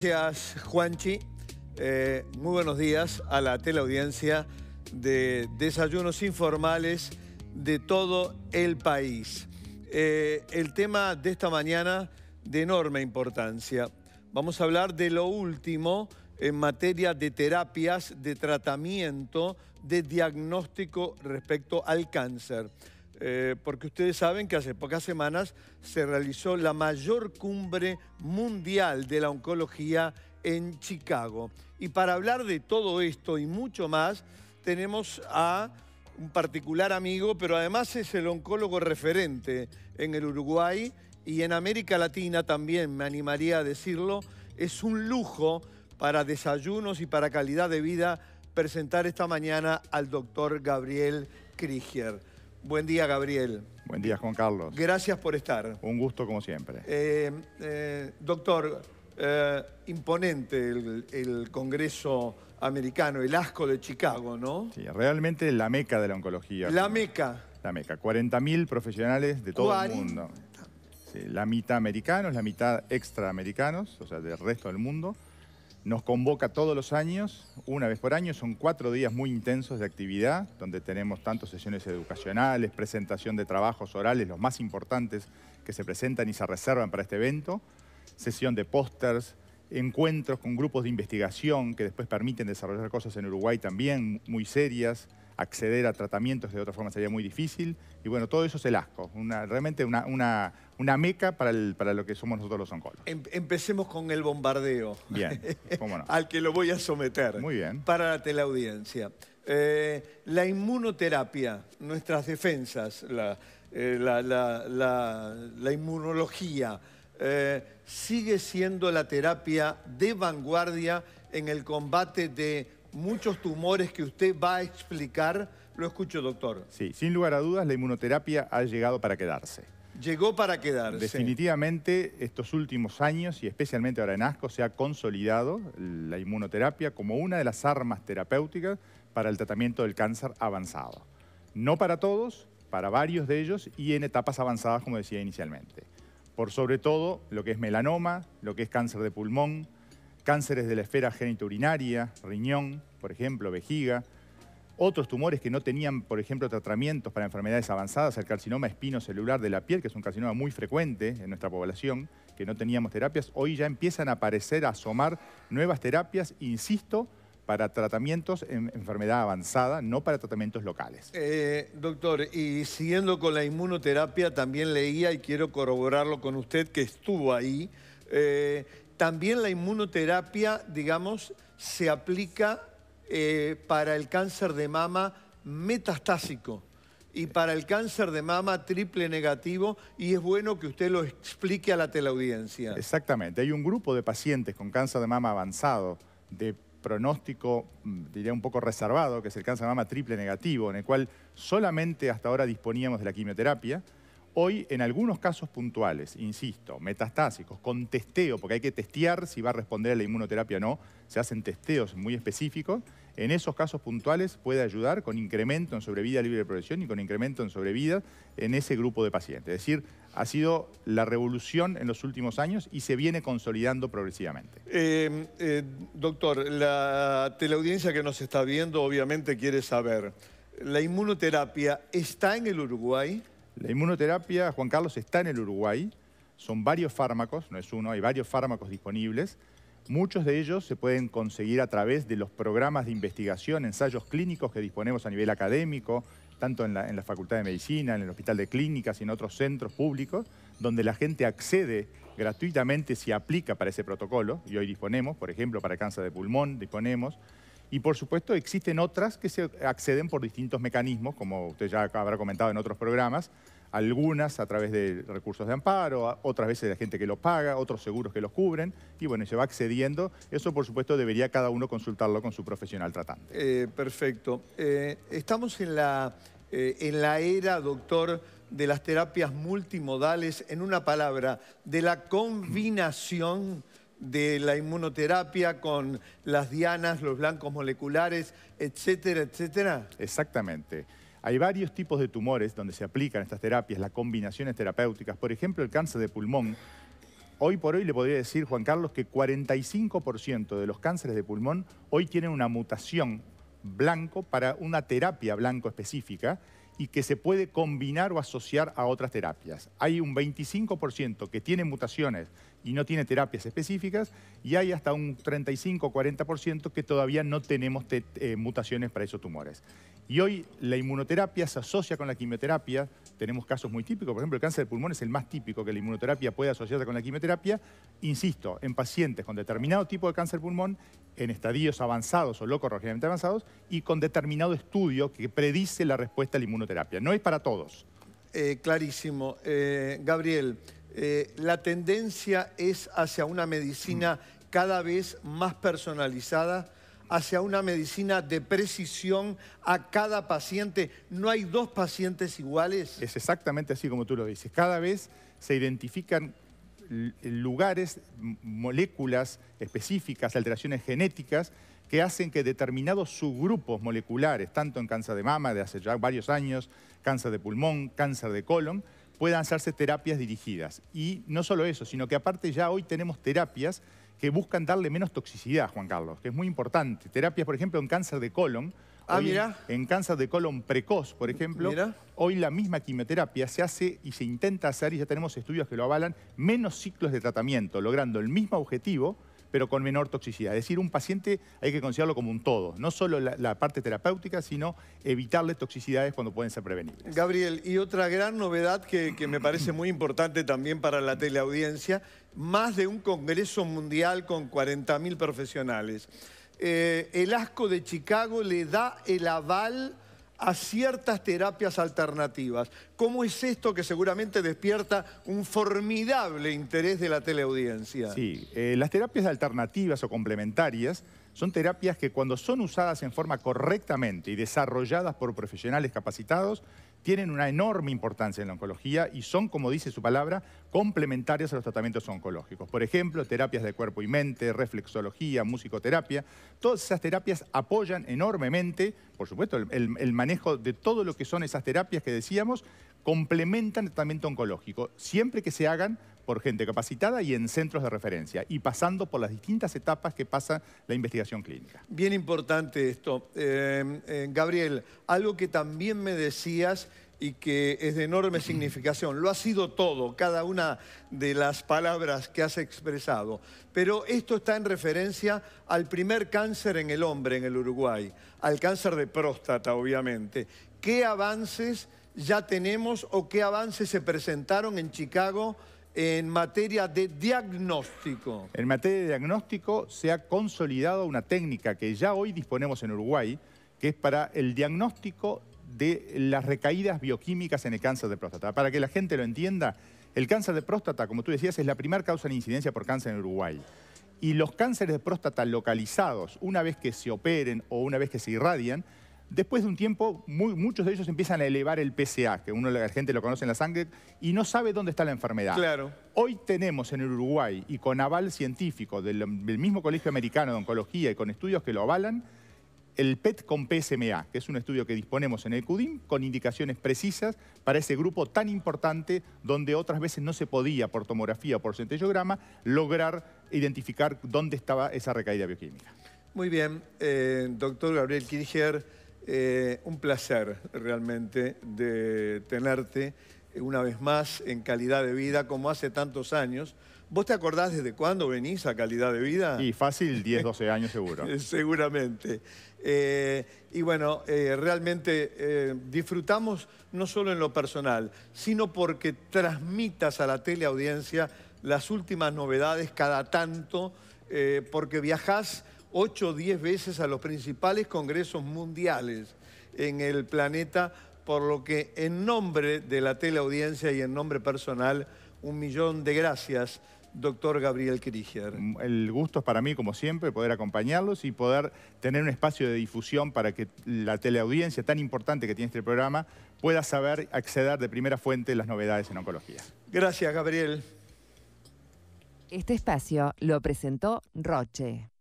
Gracias, Juanchi. Eh, muy buenos días a la teleaudiencia de Desayunos Informales de todo el país. Eh, el tema de esta mañana de enorme importancia. Vamos a hablar de lo último en materia de terapias, de tratamiento, de diagnóstico respecto al cáncer. Eh, porque ustedes saben que hace pocas semanas se realizó la mayor cumbre mundial de la oncología en Chicago. Y para hablar de todo esto y mucho más, tenemos a un particular amigo, pero además es el oncólogo referente en el Uruguay y en América Latina también, me animaría a decirlo, es un lujo para desayunos y para calidad de vida presentar esta mañana al doctor Gabriel Krieger. Buen día, Gabriel. Buen día, Juan Carlos. Gracias por estar. Un gusto, como siempre. Eh, eh, doctor, eh, imponente el, Congreso americano, el ASCO de Chicago, ¿no? Sí, realmente la meca de la oncología. La meca. La meca. 40.000 profesionales de todo el mundo. la mitad americanos, la mitad extraamericanos, o sea, del resto del mundo. Nos convoca todos los años, una vez por año, son cuatro días muy intensos de actividad, donde tenemos tanto sesiones educacionales, presentación de trabajos orales, los más importantes que se presentan y se reservan para este evento, sesión de pósters, encuentros con grupos de investigación que después permiten desarrollar cosas en Uruguay también muy serias, acceder a tratamientos de otra forma sería muy difícil. Y bueno, todo eso es el asco, una, realmente una, meca para, el, para lo que somos nosotros los oncólogos. Em, empecemos con el bombardeo. Bien, Al que lo voy a someter. Muy bien. Para la teleaudiencia. Eh, la inmunoterapia, nuestras defensas, la, eh, la, inmunología, eh, sigue siendo la terapia de vanguardia en el combate de muchos tumores que usted va a explicar. Lo escucho, doctor. Sí, sin lugar a dudas, la inmunoterapia ha llegado para quedarse. Llegó para quedarse. Definitivamente, estos últimos años, y especialmente ahora en ASCO, se ha consolidado la inmunoterapia como una de las armas terapéuticas para el tratamiento del cáncer avanzado. No para todos, para varios de ellos y en etapas avanzadas, como decía inicialmente. Por sobre todo, lo que es melanoma, lo que es cáncer de pulmón, cánceres de la esfera genitourinaria, riñón, por ejemplo, vejiga, otros tumores que no tenían, por ejemplo, tratamientos para enfermedades avanzadas, el carcinoma espinocelular de la piel, que es un carcinoma muy frecuente en nuestra población, que no teníamos terapias, hoy ya empiezan a aparecer, a asomar nuevas terapias, insisto, para tratamientos en enfermedad avanzada, no para tratamientos locales. Eh, doctor, y siguiendo con la inmunoterapia, también leía, y quiero corroborarlo con usted, que estuvo ahí, eh, también la inmunoterapia, digamos, se aplica eh, para el cáncer de mama metastásico y para el cáncer de mama triple negativo y es bueno que usted lo explique a la teleaudiencia. Exactamente, hay un grupo de pacientes con cáncer de mama avanzado de pronóstico, mm, diría un poco reservado, que es el cáncer de mama triple negativo, en el cual solamente hasta ahora disponíamos de la quimioterapia, Hoy, en algunos casos puntuales, insisto, metastásicos, con testeo, porque hay que testear si va a responder a la inmunoterapia o no, se hacen testeos muy específicos, en esos casos puntuales puede ayudar con incremento en sobrevida libre de progresión y con incremento en sobrevida en ese grupo de pacientes. Es decir, ha sido la revolución en los últimos años y se viene consolidando progresivamente. Eh, eh, doctor, la teleaudiencia que nos está viendo obviamente quiere saber, ¿la inmunoterapia está en el Uruguay? La inmunoterapia, Juan Carlos, está en el Uruguay. Son varios fármacos, no es uno, hay varios fármacos disponibles. Muchos de ellos se pueden conseguir a través de los programas de investigación, ensayos clínicos que disponemos a nivel académico, tanto en la, Facultad de Medicina, en el Hospital de Clínicas y en otros centros públicos, donde la gente accede gratuitamente si aplica para ese protocolo, y hoy disponemos, por ejemplo, para cáncer de pulmón disponemos, y por supuesto existen otras que se acceden por distintos mecanismos, como usted ya habrá comentado en otros programas, algunas a través de recursos de amparo, otras veces de gente que los paga, otros seguros que los cubren, y bueno, se va accediendo. Eso, por supuesto, debería cada uno consultarlo con su profesional tratante. Eh, perfecto. Eh, estamos en la, eh, en la era, doctor, de las terapias multimodales, en una palabra, de la combinación de la inmunoterapia con las dianas, los blancos moleculares, etcétera, etcétera? Exactamente. Hay varios tipos de tumores donde se aplican estas terapias, las combinaciones terapéuticas. Por ejemplo, el cáncer de pulmón. Hoy por hoy le podría decir, Juan Carlos, que 45% de los cánceres de pulmón hoy tienen una mutación blanco para una terapia blanco específica y que se puede combinar o asociar a otras terapias. Hay un 25% que tiene mutaciones y no tiene terapias específicas y hay hasta un 35-40% que todavía no tenemos eh, mutaciones para esos tumores. Y hoy la inmunoterapia se asocia con la quimioterapia, tenemos casos muy típicos, por ejemplo el cáncer de pulmón es el más típico que la inmunoterapia puede asociarse con la quimioterapia, insisto, en pacientes con determinado tipo de cáncer de pulmón, en estadios avanzados o locorrogenamente avanzados y con determinado estudio que predice la respuesta a la inmunoterapia. No es para todos. Eh, clarísimo. Eh, Gabriel, eh, la tendencia es hacia una medicina cada vez más personalizada, hacia una medicina de precisión a cada paciente. No hay dos pacientes iguales. Es exactamente así como tú lo dices. Cada vez se identifican lugares, moléculas específicas, alteraciones genéticas que hacen que determinados subgrupos moleculares, tanto en cáncer de mama de hace ya varios años, cáncer de pulmón, cáncer de colon, puedan hacerse terapias dirigidas. Y no solo eso, sino que aparte ya hoy tenemos terapias que buscan darle menos toxicidad, Juan Carlos, que es muy importante. Terapias, por ejemplo, en cáncer de colon. Ah, mira. En cáncer de colon precoz, por ejemplo, hoy la misma quimioterapia se hace y se intenta hacer, y ya tenemos estudios que lo avalan, menos ciclos de tratamiento, logrando el mismo objetivo pero con menor toxicidad. Es decir, un paciente hay que considerarlo como un todo, no solo la, parte terapéutica, sino evitarle toxicidades cuando pueden ser prevenibles. Gabriel, y otra gran novedad que, me parece muy importante también para la teleaudiencia, más de un congreso mundial con 40.000 profesionales. Eh, el ASCO de Chicago le da el aval a ciertas terapias alternativas. ¿Cómo es esto que seguramente despierta un formidable interés de la teleaudiencia? Sí, eh, las terapias alternativas o complementarias son terapias que cuando son usadas en forma correctamente y desarrolladas por profesionales capacitados, tienen una enorme importancia en la oncología y son, como dice su palabra, complementarios a los tratamientos oncológicos. Por ejemplo, terapias de cuerpo y mente, reflexología, musicoterapia. Todas esas terapias apoyan enormemente, por supuesto, el, el manejo de todo lo que son esas terapias que decíamos, complementan el tratamiento oncológico, siempre que se hagan por gente capacitada y en centros de referencia, y pasando por las distintas etapas que pasa la investigación clínica. Bien importante esto. Em, eh, Gabriel, algo que también me decías y que es de enorme significación. Lo ha sido todo, cada una de las palabras que has expresado. Pero esto está en referencia al primer cáncer en el hombre en el Uruguay, al cáncer de próstata, obviamente. ¿Qué avances ya tenemos o qué avances se presentaron en Chicago en materia de diagnóstico? En materia de diagnóstico se ha consolidado una técnica que ya hoy disponemos en Uruguay, que es para el diagnóstico de las recaídas bioquímicas en el cáncer de próstata. Para que la gente lo entienda, el cáncer de próstata, como tú decías, es la primera causa de incidencia por cáncer en Uruguay. Y los cánceres de próstata localizados, una vez que se operen o una vez que se irradian, Después de un tiempo, muchos de ellos empiezan a elevar el PSA, que uno la gente lo conoce en la sangre, y no sabe dónde está la enfermedad. Claro. Hoy tenemos en Uruguay, y con aval científico del, mismo Colegio Americano de Oncología y con estudios que lo avalan, el PET con PSMA, que es un estudio que disponemos en el CUDIM con indicaciones precisas para ese grupo tan importante donde otras veces no se podía por tomografía o por centellograma lograr identificar dónde estaba esa recaída bioquímica. Muy bien, eh, doctor Gabriel Kircher. Eh, un placer realmente de tenerte una vez más en calidad de vida como hace tantos años. ¿Vos te acordás desde cuándo venís a calidad de vida? Y fácil, 10, 12 años seguro. Seguramente. Eh, y bueno, eh, realmente disfrutamos no solo en lo personal, sino porque transmitas a la teleaudiencia las últimas novedades cada tanto, porque viajás 8 o 10 veces a los principales congresos mundiales en el planeta, por lo que en nombre de la teleaudiencia y en nombre personal, un millón de gracias, doctor Gabriel Kriger. Mm, el gusto es para mí, como siempre, poder acompañarlos y poder tener un espacio de difusión para que la teleaudiencia tan importante que tiene este programa pueda saber acceder de primera fuente las novedades en oncología. Gracias, Gabriel. Este espacio lo presentó Roche.